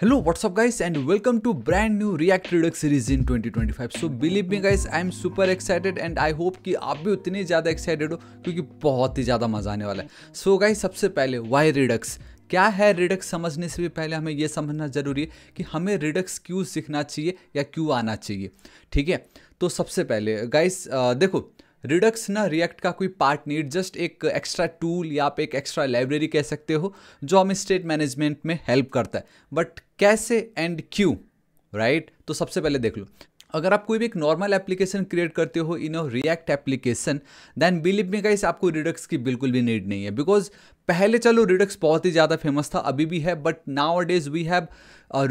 Hello, what's up guys and welcome to brand new React Redux series in 2025. So believe me guys, I am super excited and I hope कि आप भी उतने ज़्यादा excited हो क्योंकि बहुत ही ज़्यादा मज़ा आने वाला है. So guys, सबसे पहले why Redux? क्या है रिडक्स समझने से भी पहले हमें यह समझना ज़रूरी है कि हमें रिडक्स क्यों सीखना चाहिए या क्यों आना चाहिए ठीक है तो सबसे पहले गाइस देखो रिडक्स ना रिएक्ट का कोई पार्ट नहीं जस्ट एक एक्स्ट्रा टूल या आप एक एक्स्ट्रा लाइब्रेरी कह सकते हो जो हमें स्टेट मैनेजमेंट में हेल्प करता है बट कैसे एंड क्यों राइट right? तो सबसे पहले देख लो अगर आप कोई भी एक नॉर्मल एप्लीकेशन क्रिएट करते हो in a React application then believe में गाइस आपको रिडक्स की बिल्कुल भी नीड नहीं है बिकॉज पहले चलो रिडक्स बहुत ही ज़्यादा फेमस था अभी भी है but nowadays we have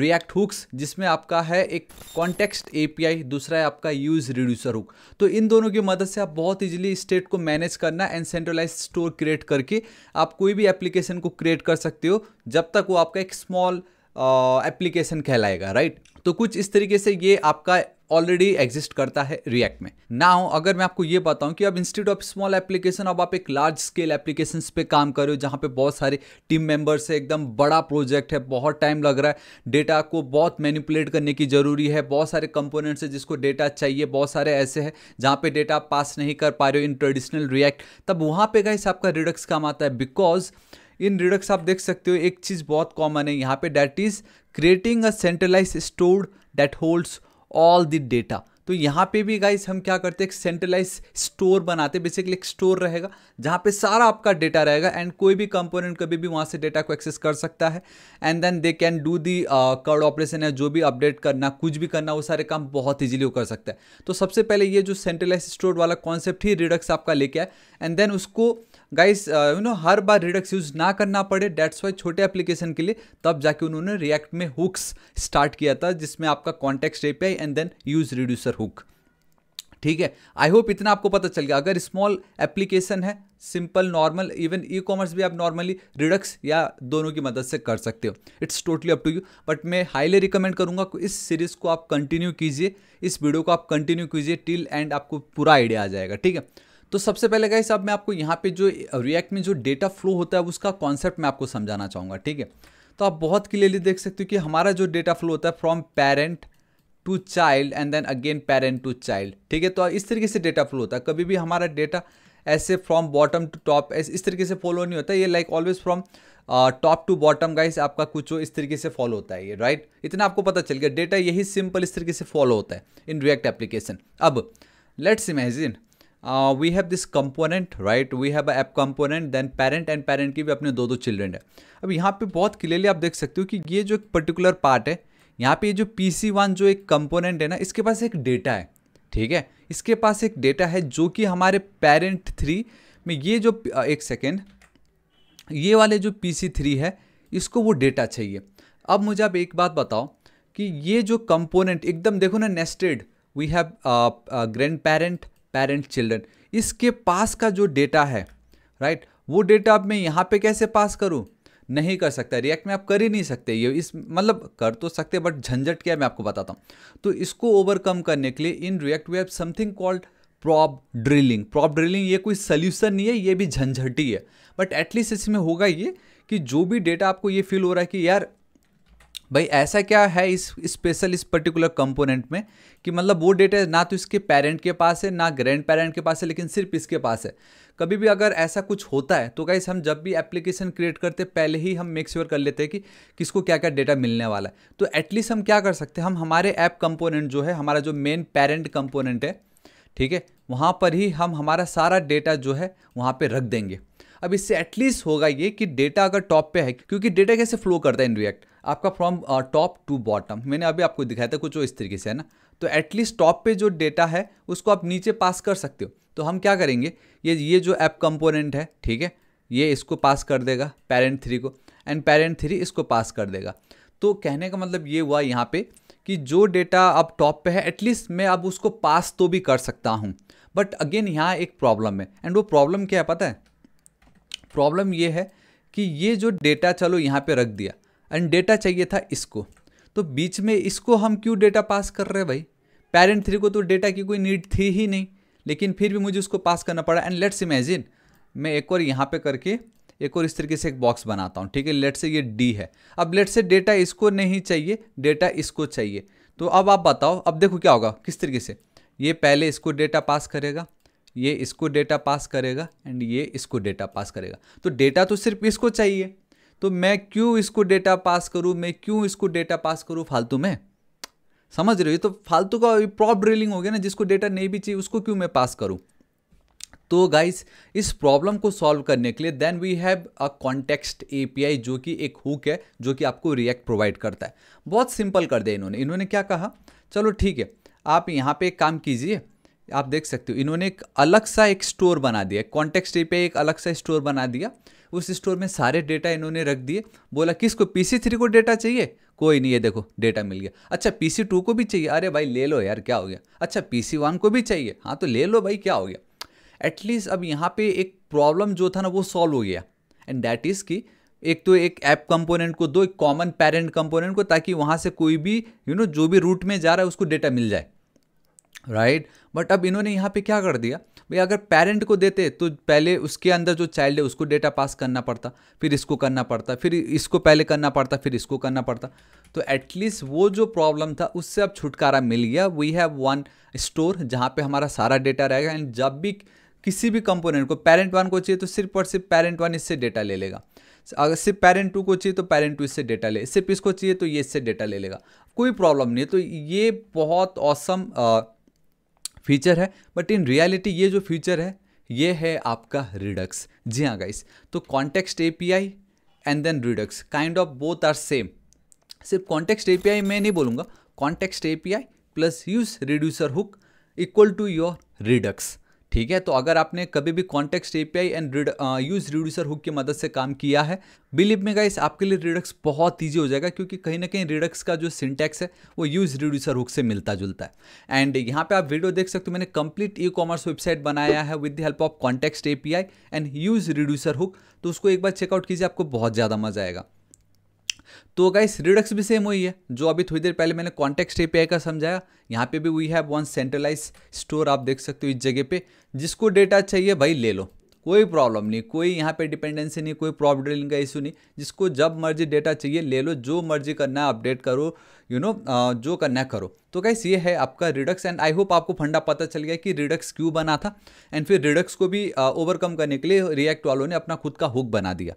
React hooks जिसमें आपका है एक कॉन्टेक्स्ट ए दूसरा है आपका यूज रिड्यूसर हुक तो इन दोनों की मदद से आप बहुत ईजिली स्टेट को मैनेज करना एंड सेंट्रलाइज स्टोर क्रिएट करके आप कोई भी एप्लीकेशन को क्रिएट कर सकते हो जब तक वो आपका एक स्मॉल एप्लीकेशन कहलाएगा राइट तो कुछ इस तरीके से ये आपका ऑलरेडी एग्जिस्ट करता है रिएक्ट में ना हो अगर मैं आपको ये बताऊं कि अब इंस्टीट्यूट ऑफ स्मॉल एप्लीकेशन अब आप एक लार्ज स्केल एप्लीकेशन पे काम कर रहे हो जहाँ पे बहुत सारे टीम मेंबर्स है एकदम बड़ा प्रोजेक्ट है बहुत टाइम लग रहा है डेटा को बहुत मैनिपुलेट करने की ज़रूरी है बहुत सारे कंपोनेंट्स है जिसको डेटा चाहिए बहुत सारे ऐसे हैं जहाँ पे डेटा आप पास नहीं कर पा रहे हो इन ट्रेडिशनल रिएक्ट तब वहाँ पर गए आपका रिडक्स काम आता है बिकॉज इन रिडक्स आप देख सकते हो एक चीज़ बहुत कॉमन है यहाँ पे that is creating a centralize store that holds all the data तो यहाँ पे भी गाइस हम क्या करते हैं एक सेंट्रलाइज स्टोर बनाते हैं बेसिकली एक स्टोर रहेगा जहाँ पे सारा आपका डेटा रहेगा एंड कोई भी कंपोनेंट कभी भी वहाँ से डेटा को एक्सेस कर सकता है and then they can do the CRUD operation या जो भी अपडेट करना कुछ भी करना वो सारे काम बहुत ईजिली वो कर सकता है तो सबसे पहले ये जो सेंट्रलाइज स्टोर वाला कॉन्सेप्ट ही रिडक्स आपका लेके आए एंड देन उसको गाइस यू नो हर बार रिडक्स यूज़ ना करना पड़े डेट्स वाई छोटे एप्लीकेशन के लिए तब जाके उन्होंने रिएक्ट में हुक्स स्टार्ट किया था जिसमें आपका context API and then use reducer user hook ठीक है आई होप इतना आपको पता चल गया अगर स्मॉल एप्लीकेशन है simple normal even e commerce भी आप नॉर्मली रिडक्स या दोनों की मदद से कर सकते हो it's totally up to you but मैं हाईली रिकमेंड करूंगा कि इस सीरीज़ को आप कंटिन्यू कीजिए इस वीडियो को आप कंटिन्यू कीजिए टिल एंड आपको पूरा आइडिया आ जाएगा ठीक है तो सबसे पहले गाइस अब मैं आपको यहाँ पे जो रिएक्ट में जो डेटा फ्लो होता है उसका कॉन्सेप्ट मैं आपको समझाना चाहूँगा ठीक है तो आप बहुत क्लियरली देख सकते हो कि हमारा जो डेटा फ्लो होता है from parent to child and then again parent to child ठीक है तो इस तरीके से डेटा फ्लो होता है कभी भी हमारा डेटा ऐसे फ्रॉम बॉटम टू टॉप इस तरीके से फॉलो नहीं होता ये like always from top to bottom guys आपका कुछ हो इस तरीके से फॉलो होता है ये राइट right? इतना आपको पता चल गया डेटा यही सिंपल इस तरीके से फॉलो होता है इन रिएक्ट एप्लीकेशन अब let's imagine we have this component right we have app component then parent and parent की भी अपने दो दो चिल्ड्रेन है अब यहाँ पे बहुत क्लियरली आप देख सकते हो कि ये जो एक पर्टिकुलर पार्ट है यहाँ पे जो पी सी वन जो एक कंपोनेंट है ना इसके पास एक डेटा है ठीक है इसके पास एक डेटा है जो कि हमारे पेरेंट थ्री में ये जो एक सेकेंड ये वाले जो पी सी थ्री है इसको वो डेटा चाहिए अब मुझे आप एक बात बताओ कि ये जो कंपोनेंट एकदम देखो ना nested we have grand parent parent children इसके पास का जो डेटा है राइट right? वो डेटा अब मैं यहाँ पे कैसे पास करूँ नहीं कर सकता रिएक्ट में आप कर ही नहीं सकते ये इस मतलब कर तो सकते बट झंझट क्या है मैं आपको बताता हूँ तो इसको ओवरकम करने के लिए in React we have something called prop drilling prop drilling ये कोई सल्यूशन नहीं है ये भी झंझटी है बट एटलीस्ट इसमें होगा ये कि जो भी डेटा आपको ये फील हो रहा है कि यार भाई ऐसा क्या है इस स्पेशल इस पर्टिकुलर कंपोनेंट में कि मतलब वो डेटा ना तो इसके पेरेंट के पास है ना ग्रैंड पेरेंट के पास है लेकिन सिर्फ इसके पास है कभी भी अगर ऐसा कुछ होता है तो गाइस हम जब भी एप्लीकेशन क्रिएट करते पहले ही हम मेक श्योर कर लेते हैं कि किसको क्या क्या डेटा मिलने वाला है तो एटलीस्ट हम क्या कर सकते हैं हम हमारे ऐप कंपोनेंट जो है हमारा जो मेन पेरेंट कंपोनेंट है ठीक है वहाँ पर ही हम हमारा सारा डेटा जो है वहाँ पर रख देंगे अब इससे एटलीस्ट होगा ये कि डेटा अगर टॉप पे है क्योंकि डेटा कैसे फ्लो करता है इन रिएक्ट आपका फ्रॉम टॉप टू बॉटम मैंने अभी आपको दिखाया था कुछ इस तरीके से है ना तो एटलीस्ट टॉप पे जो डेटा है उसको आप नीचे पास कर सकते हो तो हम क्या करेंगे ये ये जो ऐप कंपोनेंट है ठीक है ये इसको पास कर देगा पेरेंट थ्री को एंड पेरेंट थ्री इसको पास कर देगा तो कहने का मतलब ये हुआ यहाँ पे कि जो डेटा अब टॉप पे है एटलीस्ट मैं अब उसको पास तो भी कर सकता हूँ बट अगेन यहाँ एक प्रॉब्लम है एंड वो प्रॉब्लम क्या है पता है प्रॉब्लम ये है कि ये जो डेटा चलो यहाँ पे रख दिया एंड डेटा चाहिए था इसको तो बीच में इसको हम क्यों डेटा पास कर रहे हैं भाई पेरेंट थ्री को तो डेटा की कोई नीड थी ही नहीं लेकिन फिर भी मुझे उसको पास करना पड़ा एंड लेट्स इमेजिन मैं एक और यहाँ पे करके एक और इस तरीके से एक बॉक्स बनाता हूँ ठीक है लेट से ये डी है अब लेट से डेटा इसको नहीं चाहिए डेटा इसको चाहिए तो अब आप बताओ अब देखो क्या होगा किस तरीके से ये पहले इसको डेटा पास करेगा ये इसको डेटा पास करेगा एंड ये इसको डेटा पास करेगा तो डेटा तो सिर्फ इसको चाहिए तो मैं क्यों इसको डेटा पास करूं मैं क्यों इसको डेटा पास करूँ फालतू में समझ रहे हो ये तो फालतू का प्रॉप ड्रिलिंग हो गया ना जिसको डेटा नहीं भी चाहिए उसको क्यों मैं पास करूं तो गाइस इस प्रॉब्लम को सॉल्व करने के लिए then we have a context API जो कि एक हुक है जो कि आपको रिएक्ट प्रोवाइड करता है बहुत सिंपल कर दिया इन्होंने इन्होंने क्या कहा चलो ठीक है आप यहाँ पे एक काम कीजिए आप देख सकते हो इन्होंने एक अलग सा एक स्टोर बना दिया कॉन्टेक्स्ट एपीआई एक अलग सा स्टोर बना दिया उस स्टोर में सारे डेटा इन्होंने रख दिए बोला किसको पी सी थ्री को डेटा चाहिए कोई नहीं है देखो डेटा मिल गया अच्छा पी सी टू को भी चाहिए अरे भाई ले लो यार क्या हो गया अच्छा पी सी वन को भी चाहिए हाँ तो ले लो भाई क्या हो गया एटलीस्ट अब यहाँ पे एक प्रॉब्लम जो था ना वो सॉल्व हो गया एंड दैट इज़ कि एक तो एक ऐप कंपोनेंट को दो एक कॉमन पेरेंट कंपोनेंट को ताकि वहाँ से कोई भी यू you नो know, जो भी रूट में जा रहा है उसको डेटा मिल जाए राइट right? बट अब इन्होंने यहाँ पे क्या कर दिया भाई अगर पेरेंट को देते तो पहले उसके अंदर जो चाइल्ड है उसको डेटा पास करना पड़ता फिर इसको करना पड़ता फिर इसको पहले करना पड़ता फिर इसको करना पड़ता तो एटलीस्ट वो जो प्रॉब्लम था उससे अब छुटकारा मिल गया वी हैव वन स्टोर जहाँ पर हमारा सारा डेटा रहेगा एंड जब भी किसी भी कंपोनेंट को पेरेंट वन को चाहिए तो सिर्फ और सिर्फ पेरेंट वन इससे डेटा ले लेगा अगर सिर्फ पेरेंट टू को चाहिए तो पेरेंट टू इससे डेटा ले सिर्फ इसको चाहिए तो ये इससे डेटा ले लेगा कोई प्रॉब्लम नहीं है तो ये बहुत औसम awesome, फीचर है बट इन रियलिटी ये जो फीचर है ये है आपका रिडक्स जी हाँ गाइस तो context API and then Redux kind of both are same सिर्फ कॉन्टेक्स्ट एपीआई मैं नहीं बोलूँगा context API plus use reducer hook equal to your Redux ठीक है तो अगर आपने कभी भी context API and use reducer hook की मदद से काम किया है बिलीव में गाइस आपके लिए रिडक्स बहुत ईजी हो जाएगा क्योंकि कहीं ना कहीं रिडक्स का जो सिंटेक्स है वो यूज रिड्यूसर हुक से मिलता जुलता है एंड यहाँ पे आप वीडियो देख सकते हो मैंने कंप्लीट ई कॉमर्स वेबसाइट बनाया है with the help of context API and use reducer hook तो उसको एक बार चेकआउट कीजिए आपको बहुत ज़्यादा मजा आएगा तो गाइस रिडक्स भी सेम हुई है जो अभी थोड़ी देर पहले मैंने कॉन्टेक्स्ट एपीआई का समझाया यहाँ पे भी we have one centralize store आप देख सकते हो इस जगह पे जिसको डेटा चाहिए भाई ले लो कोई प्रॉब्लम नहीं कोई यहाँ पे डिपेंडेंसी नहीं कोई प्रॉब्लम का इशू नहीं जिसको जब मर्जी डेटा चाहिए ले लो जो मर्जी करना है अपडेट करो यू नो जो करना है करो तो गाइस ये है आपका रिडक्स एंड आई होप आपको फंडा पता चल गया कि रिडक्स क्यों बना था एंड फिर रिडक्स को भी ओवरकम करने के लिए रिएक्ट वालों ने अपना खुद का हुक बना दिया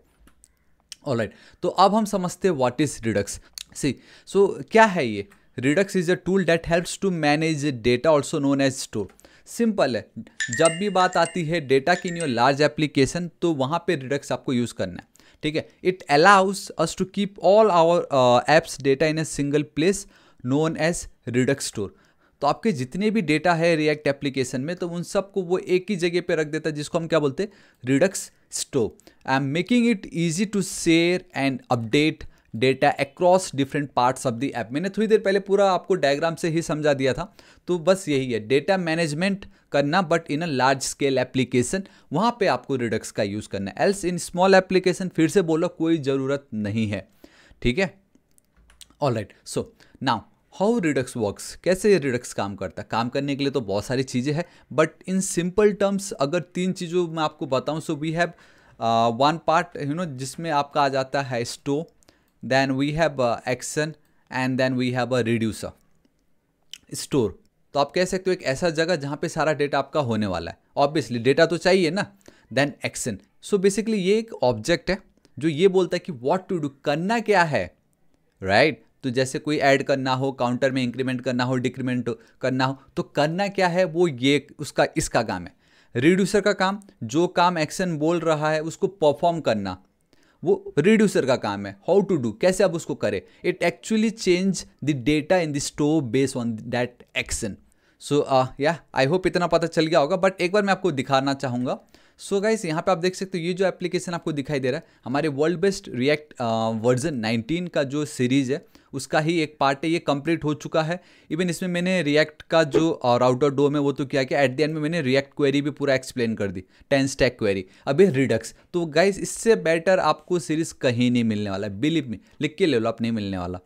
ऑल right. तो अब हम समझते हैं what is Redux see so क्या है ये Redux is a tool that helps to manage data also known as store simple है जब भी बात आती है डेटा की न्यू लार्ज एप्लीकेशन तो वहाँ पे रिडक्स आपको यूज़ करना है ठीक है it allows us to keep all our apps data in a single place known as Redux store तो आपके जितने भी डेटा है रिएक्ट एप्लीकेशन में तो उन सबको वो एक ही जगह पे रख देता है जिसको हम क्या बोलते हैं Redux store. I'm making it easy to share and update data across different parts of the app मैंने थोड़ी देर पहले पूरा आपको डायग्राम से ही समझा दिया था तो बस यही है डेटा मैनेजमेंट करना but in a large scale application वहाँ पे आपको रिडक्स का यूज़ करना है एल्स इन स्मॉल एप्लीकेशन फिर से बोलो कोई ज़रूरत नहीं है ठीक है all right so now how Redux works कैसे रिडक्स काम करता है काम करने के लिए तो बहुत सारी चीज़ें हैं बट इन सिंपल टर्म्स अगर तीन चीज़ों मैं आपको बताऊँ so we have one part you know जिसमें आपका आ जाता है store then we have action and then we have a reducer store तो आप कह सकते हो एक ऐसा जगह जहाँ पे सारा डेटा आपका होने वाला है ऑब्वियसली डेटा तो चाहिए ना देन एक्शन सो बेसिकली ये एक ऑब्जेक्ट है जो ये बोलता है कि वॉट टू डू करना क्या है राइट right? तो जैसे कोई ऐड करना हो काउंटर में इंक्रीमेंट करना हो डिक्रीमेंट करना हो तो करना क्या है वो ये उसका इसका काम है रिड्यूसर का काम जो काम एक्शन बोल रहा है उसको परफॉर्म करना वो रिड्यूसर का काम है हाउ टू डू कैसे आप उसको करें it actually change the data in the store based on that action so yeah I hope इतना पता चल गया होगा बट एक बार मैं आपको दिखाना चाहूँगा सो so गाइस यहाँ पे आप देख सकते हो ये जो एप्लीकेशन आपको दिखाई दे रहा है हमारे वर्ल्ड बेस्ट रिएक्ट वर्जन 19 का जो सीरीज़ है उसका ही एक पार्ट है ये कंप्लीट हो चुका है इवन इसमें मैंने रिएक्ट का जो और आउटर डोम है वो तो क्या किया एट द एंड में मैंने रिएक्ट क्वेरी भी पूरा एक्सप्लेन कर दी टेन स्टैक क्वेरी अभी रिडक्स तो गाइज इससे बेटर आपको सीरीज कहीं नहीं मिलने वाला है बिलीव में लिख के ले लो आप नहीं मिलने वाला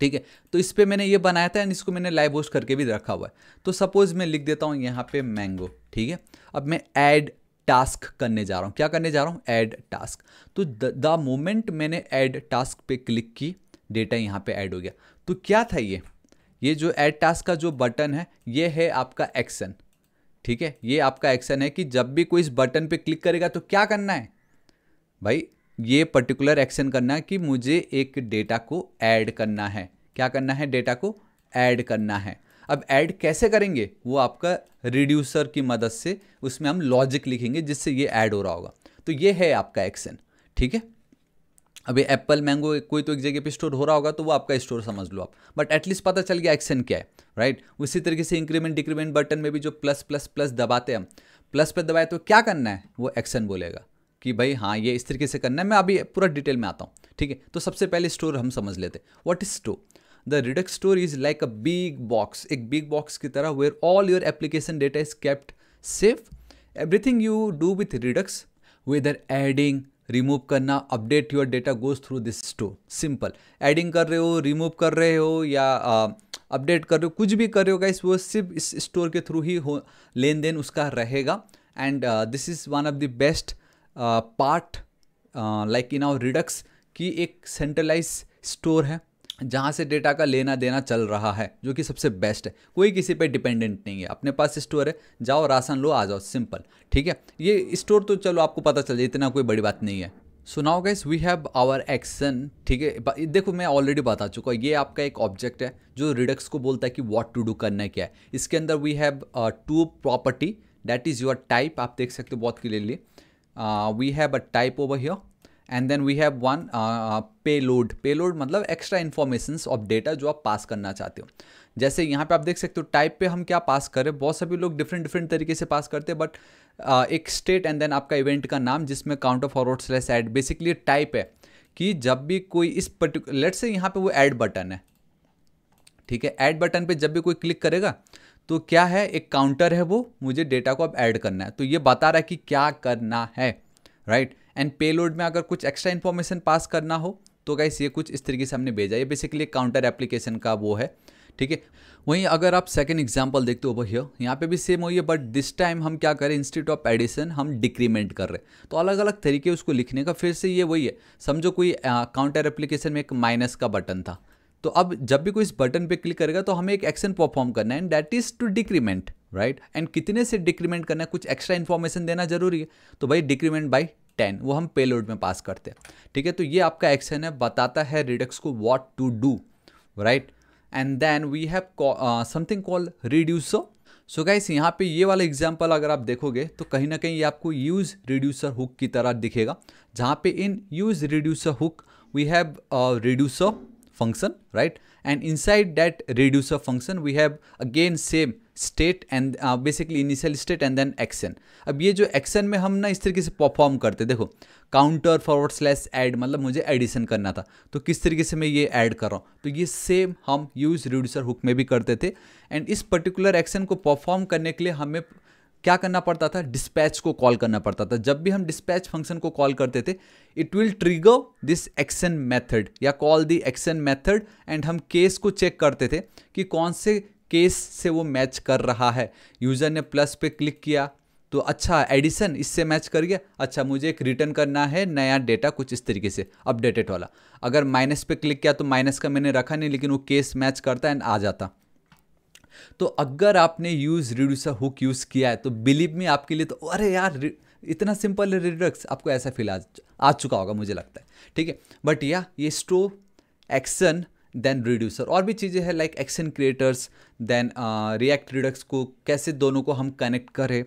ठीक है तो इस पर मैंने ये बनाया था एंड इसको मैंने लाइव होस्ट करके भी रखा हुआ है तो सपोज मैं लिख देता हूँ यहाँ पे मैंगो ठीक है अब मैं ऐड टास्क करने जा रहा हूँ क्या करने जा रहा हूँ ऐड टास्क तो द मोमेंट मैंने ऐड टास्क पे क्लिक की डेटा यहाँ पे ऐड हो गया तो क्या था ये ये जो ऐड टास्क का जो बटन है ये है आपका एक्शन ठीक है ये आपका एक्शन है कि जब भी कोई इस बटन पे क्लिक करेगा तो क्या करना है भाई ये पर्टिकुलर एक्शन करना है कि मुझे एक डेटा को ऐड करना है क्या करना है डेटा को ऐड करना है अब ऐड कैसे करेंगे वो आपका रिड्यूसर की मदद से उसमें हम लॉजिक लिखेंगे जिससे ये ऐड हो रहा होगा तो ये है आपका एक्शन ठीक है अभी एप्पल मैंगो कोई तो एक जगह पे स्टोर हो रहा होगा तो वो आपका स्टोर समझ लो आप बट एटलीस्ट पता चल गया एक्शन क्या है राइट right? उसी तरीके से इंक्रीमेंट डिक्रीमेंट बटन में भी जो प्लस प्लस प्लस दबाते हैं हम प्लस पे दबाए तो क्या करना है वो एक्शन बोलेगा कि भाई हाँ ये इस तरीके से करना है मैं अभी पूरा डिटेल में आता हूँ ठीक है तो सबसे पहले स्टोर हम समझ लेते what is store the Redux store is like a big box एक बिग बॉक्स की तरह where all your application data is kept safe everything you do with Redux whether adding remove करना update your data goes through this store simple adding कर रहे हो remove कर रहे हो या अपडेट कर रहे हो कुछ भी कर रहे हो गाइस वो सिर्फ इस स्टोर के थ्रू ही हो लेन देन उसका रहेगा and this is one of the best part like in our Redux की एक सेंट्रलाइज स्टोर है जहाँ से डेटा का लेना देना चल रहा है जो कि सबसे बेस्ट है कोई किसी पे डिपेंडेंट नहीं है अपने पास स्टोर है जाओ राशन लो आ जाओ सिंपल ठीक है ये स्टोर तो चलो आपको पता चल जाए इतना कोई बड़ी बात नहीं है so now guys we have our action ठीक है देखो मैं ऑलरेडी बता चुका ये आपका एक ऑब्जेक्ट है जो रिडक्स को बोलता है कि व्हाट टू डू करना क्या है इसके अंदर we have two property that is your type आप देख सकते हो बहुत clearly we have a type over here and then we have one payload payload मतलब एक्स्ट्रा इन्फॉर्मेशन ऑफ डेटा जो आप पास करना चाहते हो जैसे यहाँ पे आप देख सकते हो टाइप पे हम क्या पास करें बहुत सभी लोग डिफरेंट डिफरेंट तरीके से पास करते हैं बट uh, एक स्टेट एंड देन आपका इवेंट का नाम जिसमें counter forward slash add basically type है कि जब भी कोई इस पर्टिकुलर लेट से यहाँ पे वो ऐड बटन है ठीक है ऐड बटन पे जब भी कोई क्लिक करेगा तो क्या है एक काउंटर है वो मुझे डेटा को अब ऐड करना है तो ये बता रहा है कि क्या करना है राइट एंड पेलोड में अगर कुछ एक्स्ट्रा इन्फॉर्मेशन पास करना हो तो गाइस ये कुछ इस तरीके से हमने भेजा ये बेसिकली काउंटर एप्लीकेशन का वो है ठीक है वहीं अगर आप सेकेंड एग्जाम्पल देखते हो भैया यहाँ पे भी सेम हो बट दिस टाइम हम क्या करें इंस्टीट्यूट ऑफ एडिशन हम डिक्रीमेंट कर रहे हैं तो अलग अलग तरीके उसको लिखने का फिर से ये वही है समझो कोई काउंटर एप्लीकेशन में एक माइनस का बटन था तो अब जब भी कोई इस बटन पे क्लिक करेगा तो हमें एक एक्शन परफॉर्म करना है and that is to decrement right right? And कितने से डिक्रीमेंट करना है कुछ एक्स्ट्रा इन्फॉर्मेशन देना जरूरी है तो भाई डिक्रीमेंट बाई टेन वो हम पेलोड में पास करते हैं ठीक है तो ये आपका एक्शन है बताता है रिडक्स को what to do right and then we have something call reducer so guys यहाँ पे ये वाला एग्जाम्पल अगर आप देखोगे तो कहीं ना कहीं ये आपको यूज़ रिड्यूसर हुक की तरह दिखेगा जहाँ पे in use reducer hook we have reducer function, right? And inside that reducer function, we have again same state and basically initial state and then action अब ये जो एक्शन में हम ना इस तरीके से परफॉर्म करते देखो काउंटर फॉरवर्ड स्लैश एड मतलब मुझे एडिशन करना था तो किस तरीके से मैं ये ऐड कर रहा हूँ तो ये सेम हम यूज रिड्यूसर हुक में भी करते थे एंड इस पर्टिकुलर एक्शन को परफॉर्म करने के लिए हमें क्या करना पड़ता था डिस्पैच को कॉल करना पड़ता था जब भी हम डिस्पैच फंक्शन को कॉल करते थे it will trigger this action method या call the action method and हम केस को चेक करते थे कि कौन से केस से वो मैच कर रहा है यूज़र ने प्लस पे क्लिक किया तो अच्छा एडिशन इससे मैच कर गया अच्छा मुझे एक रिटर्न करना है नया डेटा कुछ इस तरीके से अपडेटेड वाला अगर माइनस पे क्लिक किया तो माइनस का मैंने रखा नहीं लेकिन वो केस मैच करता एंड आ जाता तो अगर आपने यूज़ रिड्यूसर हुक यूज़ किया है तो बिलीव में आपके लिए तो अरे यार इतना सिंपल है रिडक्स आपको ऐसा फील आ, आ चुका होगा मुझे लगता है ठीक है बट या ये स्टो एक्शन देन रिड्यूसर और भी चीज़ें हैं like action creators then React Redux को कैसे दोनों को हम कनेक्ट करें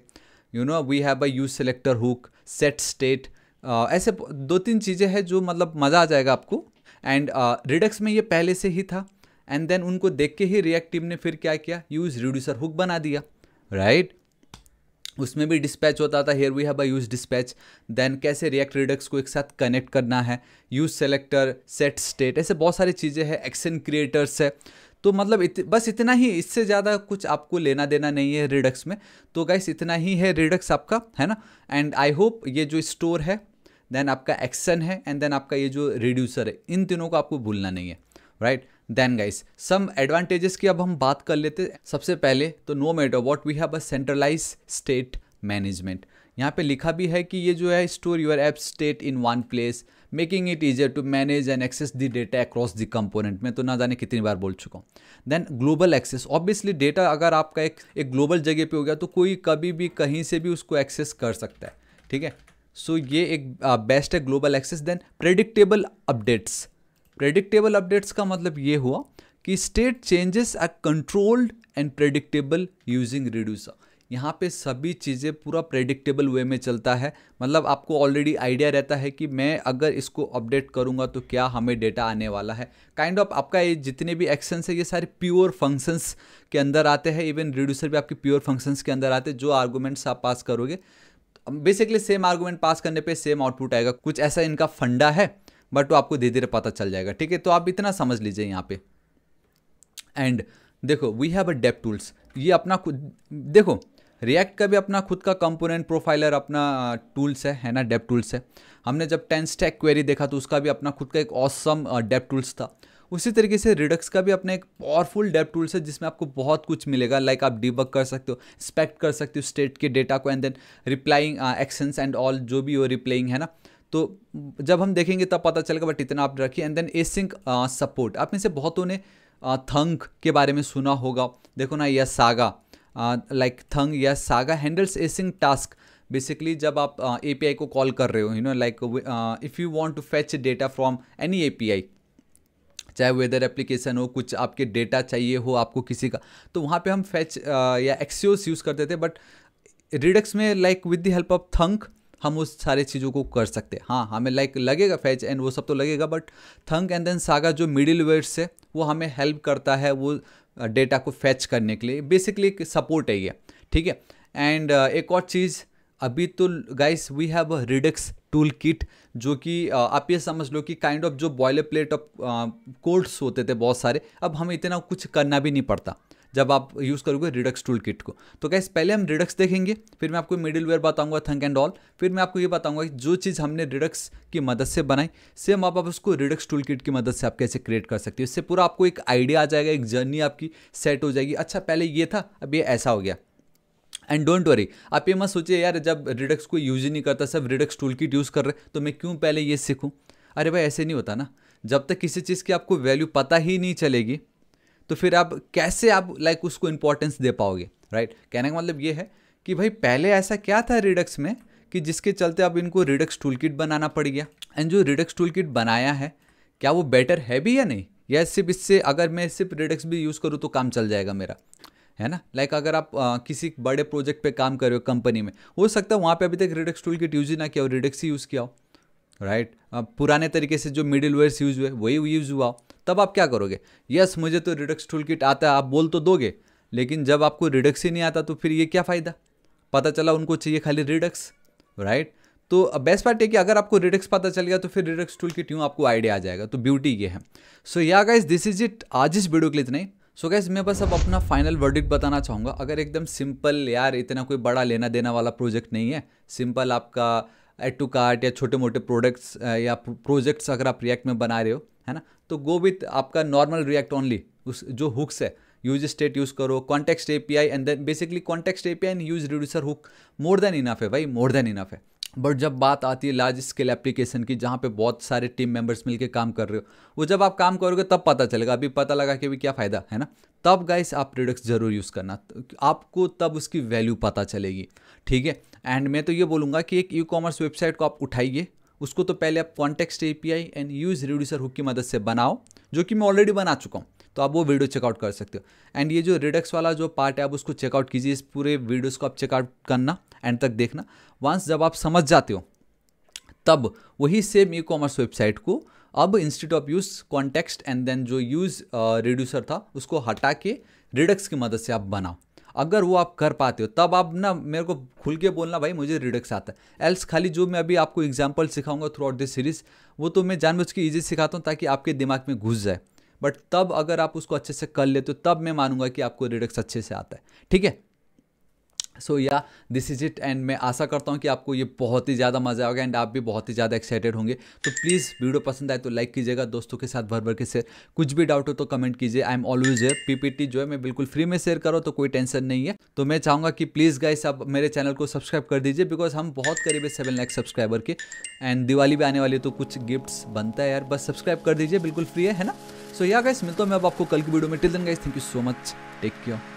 you know we have a use selector hook set state ऐसे दो तीन चीज़ें हैं जो मतलब मज़ा आ जाएगा आपको एंड रिडक्स uh, में ये पहले से ही था एंड देन उनको देख के ही रिएक्ट टीम ने फिर क्या किया यूज रिड्यूसर हुक बना दिया राइट right? उसमें भी डिस्पैच होता था here we have use dispatch then कैसे रिएक्ट रिडक्स को एक साथ कनेक्ट करना है यूज सेलेक्टर सेट स्टेट ऐसे बहुत सारी चीज़ें हैं एक्शन क्रिएटर्स है तो मतलब इत, बस इतना ही इससे ज़्यादा कुछ आपको लेना देना नहीं है रिडक्स में तो गाइस इतना ही है रिडक्स आपका है ना एंड आई होप ये जो स्टोर है देन आपका एक्शन है एंड देन आपका ये जो रिड्यूसर है इन तीनों को आपको भूलना नहीं है right right? Then guys some advantages की अब हम बात कर लेते हैं सबसे पहले तो no matter what we have a centralize state management यहाँ पे लिखा भी है कि ये जो है store your app state in one place making it easier to manage and access the data across the component मैं तो ना जाने कितनी बार बोल चुका हूँ then global access obviously data अगर आपका एक एक ग्लोबल जगह पे हो गया तो कोई कभी भी कहीं से भी उसको एक्सेस कर सकता है ठीक है सो so, ये एक बेस्ट है global access then predictable updates predictable updates का मतलब ये हुआ कि state changes are controlled and predictable using reducer यहाँ पे सभी चीज़ें पूरा प्रेडिक्टेबल वे में चलता है मतलब आपको ऑलरेडी आइडिया रहता है कि मैं अगर इसको अपडेट करूँगा तो क्या हमें डेटा आने वाला है काइंड kind ऑफ of आपका ये जितने भी एक्शंस है ये सारे प्योर फंक्शंस के अंदर आते हैं इवन रिड्यूसर भी आपके प्योर फंक्शंस के अंदर आते हैं जो आर्गूमेंट्स आप पास करोगे बेसिकली सेम आर्गूमेंट पास करने पर सेम आउटपुट आएगा कुछ ऐसा इनका फंडा है बट वो आपको धीरे धीरे पता चल जाएगा ठीक है तो आप इतना समझ लीजिए यहाँ पे एंड देखो we have a dev tools ये अपना खुद देखो रिएक्ट का भी अपना खुद का कंपोनेंट प्रोफाइलर अपना टूल्स uh, है है ना डेप टूल्स है हमने जब टेन स्टैक क्वेरी देखा तो उसका भी अपना खुद का एक ऑसम डेप टूल्स था उसी तरीके से रिडक्स का भी अपना एक पावरफुल डेप टूल्स है जिसमें आपको बहुत कुछ मिलेगा लाइक आप डिबक कर सकते हो स्पेक्ट कर सकते हो स्टेट के डेटा को and then replaying actions and all जो भी हो रिप्लेइंग है ना तो जब हम देखेंगे तब पता चलेगा बट इतना आप रखिए एंड देन एसिंक सपोर्ट आप में से बहुतों ने थंक uh, के बारे में सुना होगा देखो ना यह सागा लाइक थंग या saga handles async task basically जब आप ए पी आई को कॉल कर रहे हो you know like if you want to fetch data from any A P I चाहे वेदर एप्लीकेशन हो कुछ आपके डेटा चाहिए हो आपको किसी का तो वहाँ पे हम फैच uh, या एक्सियोस यूज़ करते थे बट रिडक्स में like with the help of thunk हम उस सारे चीज़ों को कर सकते हैं हाँ हमें लाइक लगेगा फैच एंड वो सब तो लगेगा but thunk and then saga जो मिडिल वेयर्स है वो हमें हेल्प करता है वो डेटा को फैच करने के लिए बेसिकली एक सपोर्ट है ये ठीक है एंड एक और चीज़ अभी तो guys we have a Redux toolkit जो कि आप ये समझ लो कि काइंड ऑफ जो बॉयलर प्लेट ऑफ कोर्ट्स होते थे बहुत सारे अब हमें इतना कुछ करना भी नहीं पड़ता जब आप यूज़ करोगे रिडक्स टूल किट को तो कैसे पहले हम रिडक्स देखेंगे फिर मैं आपको मिडिल वेयर बताऊंगा थंक एंड ऑल फिर मैं आपको ये बताऊंगा कि जो चीज़ हमने रिडक्स की मदद से बनाई सेम आप, आप उसको रिडक्स टूल किट की मदद से आप कैसे क्रिएट कर सकते हो इससे पूरा आपको एक आइडिया आ जाएगा एक जर्नी आपकी सेट हो जाएगी अच्छा पहले ये था अब ये ऐसा हो गया एंड डोंट वरी आप ये मत सोचिए यार जब रिडक्स को यूज ही नहीं करता सब रिडक्स टूल किट यूज़ कर रहे तो मैं क्यों पहले ये सीखूँ अरे भाई ऐसे नहीं होता ना जब तक किसी चीज़ की आपको वैल्यू पता ही नहीं चलेगी तो फिर आप कैसे आप लाइक उसको इंपॉर्टेंस दे पाओगे राइट कहने का मतलब ये है कि भाई पहले ऐसा क्या था रिडक्स में कि जिसके चलते अब इनको रिडक्स टूल किट बनाना पड़ गया एंड जो रिडक्स टूल किट बनाया है क्या वो बेटर है भी या नहीं या सिर्फ इससे अगर मैं सिर्फ रिडक्स भी यूज़ करूँ तो काम चल जाएगा मेरा है ना लाइक like अगर आप आ, किसी बड़े प्रोजेक्ट पे काम कर रहे हो कंपनी में हो सकता है वहाँ पे अभी तक रिडक्स टूल किट यूज ही ना किया हो रिडक्स ही यूज़ किया हो राइट right? पुराने तरीके से जो मिडिल वेयर्स यूज़ हुए वही यूज़ हुआ तब आप क्या करोगे यस मुझे तो रिडक्स टूल किट आता है आप बोल तो दोगे लेकिन जब आपको रिडक्स ही नहीं आता तो फिर ये क्या फ़ायदा पता चला उनको चाहिए खाली रिडक्स राइट तो बेस्ट पार्ट है कि अगर आपको रिडक्स पता चल गया तो फिर रिडक्स टूल किट यूँ आपको आइडिया आ जाएगा तो ब्यूटी ये है सो yeah guys this is it आज इस वीडियो के लिए इतना ही सो so गैस मैं बस अब अपना फाइनल वर्डिक्ट बताना चाहूँगा अगर एकदम सिंपल यार इतना कोई बड़ा लेना देना वाला प्रोजेक्ट नहीं है सिंपल आपका एड टू कार्ट या छोटे मोटे प्रोडक्ट्स uh, या प्रोजेक्ट्स अगर आप रिएक्ट में बना रहे हो है ना तो गो विथ आपका नॉर्मल रिएक्ट ओनली उस जो हुक्स है यूज स्टेट यूज़ करो context A P I and then basically context A P I and use reducer hook more than enough है भाई मोर देन इनफ है बट जब बात आती है लार्ज स्केल एप्लीकेशन की जहाँ पे बहुत सारे टीम मेंबर्स मिलके काम कर रहे हो वो जब आप काम करोगे तब पता चलेगा अभी पता लगा कि भी क्या फ़ायदा है ना तब गाइस आप प्रोडक्ट्स ज़रूर यूज़ करना आपको तब उसकी वैल्यू पता चलेगी ठीक है एंड मैं तो ये बोलूँगा कि एक ई कॉमर्स वेबसाइट को आप उठाइए उसको तो पहले आप context A and use reducer hook की मदद से बनाओ जो कि मैं ऑलरेडी बना चुका हूँ तो आप वो वीडियो चेकआउट कर सकते हो एंड ये जो रिडक्स वाला जो पार्ट है आप उसको चेकआउट कीजिए इस पूरे वीडियोज़ को आप चेकआउट करना एंड तक देखना वंस जब आप समझ जाते हो तब वही सेम ई कॉमर्स वेबसाइट को अब instead of use context and then जो यूज रिड्यूसर था उसको हटा के रिडक्स की मदद से आप बनाओ अगर वो आप कर पाते हो तब आप ना मेरे को खुल के बोलना भाई मुझे रिडक्स आता है एल्स खाली जो मैं अभी आपको एग्जाम्पल सिखाऊंगा थ्रू आउट दिस सीरीज़ वो तो मैं जानबूझ के ईजी सिखाता हूँ ताकि आपके दिमाग में घुस जाए बट तब अगर आप उसको अच्छे से कर लेते हो तब मैं मानूंगा कि आपको रिडक्स अच्छे से आता है ठीक है सो या दिस इज इट एंड मैं आशा करता हूँ कि आपको ये बहुत ही ज़्यादा मज़ा आएगा एंड आप भी बहुत ही ज़्यादा एक्साइटेड होंगे तो प्लीज़ वीडियो पसंद आए तो लाइक कीजिएगा दोस्तों के साथ भर भर के शेयर कुछ भी डाउट हो तो कमेंट कीजिए I am always air PPT जो है मैं बिल्कुल फ्री में शेयर करो तो कोई टेंशन नहीं है तो मैं चाहूँगा कि प्लीज़ गाइस आप मेरे चैनल को सब्सक्राइब कर दीजिए बिकॉज हम बहुत करीब है सेवन लैक्स सब्सक्राइबर के एंड दिवाली भी आने वाली तो कुछ गिफ्ट्स बनता है यार बस सब्सक्राइब कर दीजिए बिल्कुल फ्री है है ना सो या गाइस मिलता हूँ मैं अब आपको कल की वीडियो में till then guys thank you so much take care